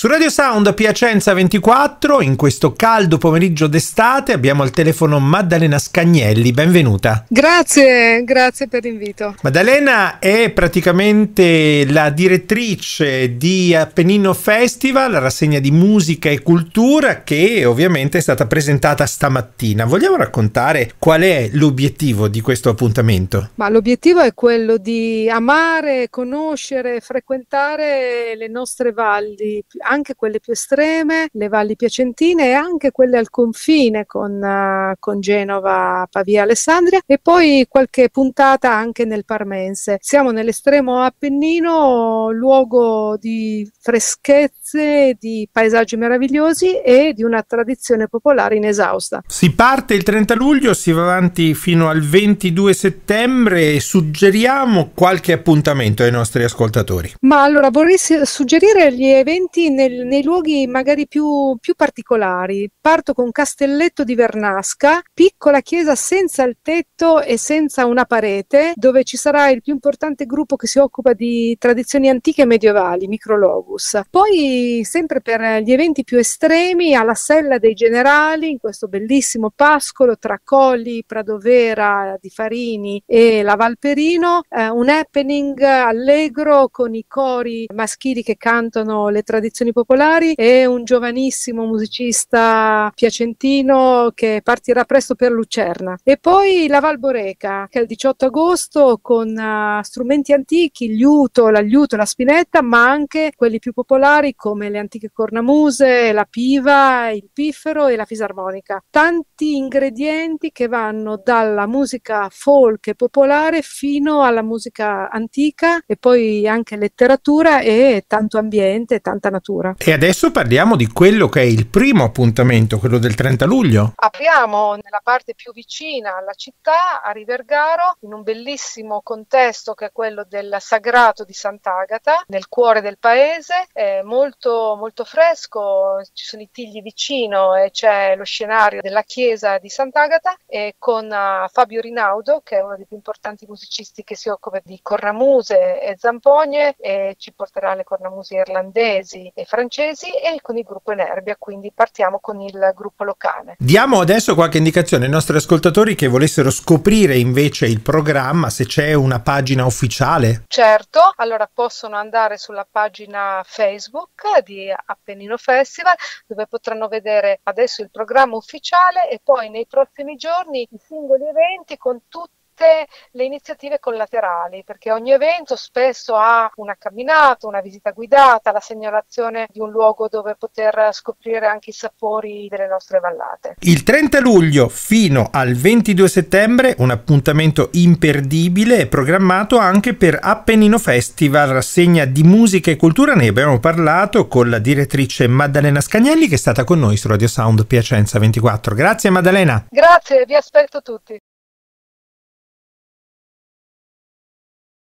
Su Radio Sound Piacenza 24, in questo caldo pomeriggio d'estate, abbiamo al telefono Maddalena Scagnelli, benvenuta. Grazie, grazie per l'invito. Maddalena è praticamente la direttrice di Appennino Festival, la rassegna di musica e cultura che ovviamente è stata presentata stamattina. Vogliamo raccontare qual è l'obiettivo di questo appuntamento? Ma l'obiettivo è quello di amare, conoscere, frequentare le nostre valli anche quelle più estreme, le valli piacentine e anche quelle al confine con, uh, con Genova, Pavia, Alessandria e poi qualche puntata anche nel Parmense. Siamo nell'estremo appennino, luogo di freschezze, di paesaggi meravigliosi e di una tradizione popolare inesausta. Si parte il 30 luglio, si va avanti fino al 22 settembre e suggeriamo qualche appuntamento ai nostri ascoltatori. Ma allora vorrei suggerire gli eventi nel, nei luoghi magari più, più particolari. Parto con Castelletto di Vernasca, piccola chiesa senza il tetto e senza una parete, dove ci sarà il più importante gruppo che si occupa di tradizioni antiche e medievali, Micrologus. Poi, sempre per gli eventi più estremi, alla Sella dei Generali, in questo bellissimo pascolo tra Colli, Pradovera di Farini e la Valperino, eh, un happening allegro con i cori maschili che cantano le tradizioni canzoni popolari e un giovanissimo musicista piacentino che partirà presto per Lucerna. E poi la Valboreca, che è il 18 agosto con uh, strumenti antichi, liuto, la liuto, la spinetta, ma anche quelli più popolari come le antiche cornamuse, la piva, il piffero e la fisarmonica. Tanti ingredienti che vanno dalla musica folk e popolare fino alla musica antica e poi anche letteratura e tanto ambiente, tanta natura letteratura. E adesso parliamo di quello che è il primo appuntamento, quello del 30 luglio. Apriamo nella parte più vicina alla città, a Rivergaro, in un bellissimo contesto che è quello del Sagrato di Sant'Agata, nel cuore del paese, è molto, molto fresco, ci sono i tigli vicino e c'è lo scenario della chiesa di Sant'Agata e con eh, Fabio Rinaudo, che è uno dei più importanti musicisti che si occupa di cornamuse e zampogne e ci porterà le cornamuse irlandesi e francesi e con il gruppo Enerbia, quindi partiamo con il gruppo locale. Diamo adesso qualche indicazione ai nostri ascoltatori che volessero scoprire invece il programma, se c'è una pagina ufficiale. Certo, allora possono andare sulla pagina Facebook di Appennino Festival dove potranno vedere adesso il programma ufficiale e poi nei prossimi giorni i singoli eventi con tutti tutte le iniziative collaterali, perché ogni evento spesso ha una camminata, una visita guidata, la segnalazione di un luogo dove poter scoprire anche i sapori delle nostre vallate. Il 30 luglio fino al 22 settembre un appuntamento imperdibile è programmato anche per Appennino Festival, rassegna di musica e cultura, ne abbiamo parlato con la direttrice Maddalena Scagnelli che è stata con noi su Radio Sound Piacenza 24. Grazie Maddalena. Grazie, vi aspetto tutti.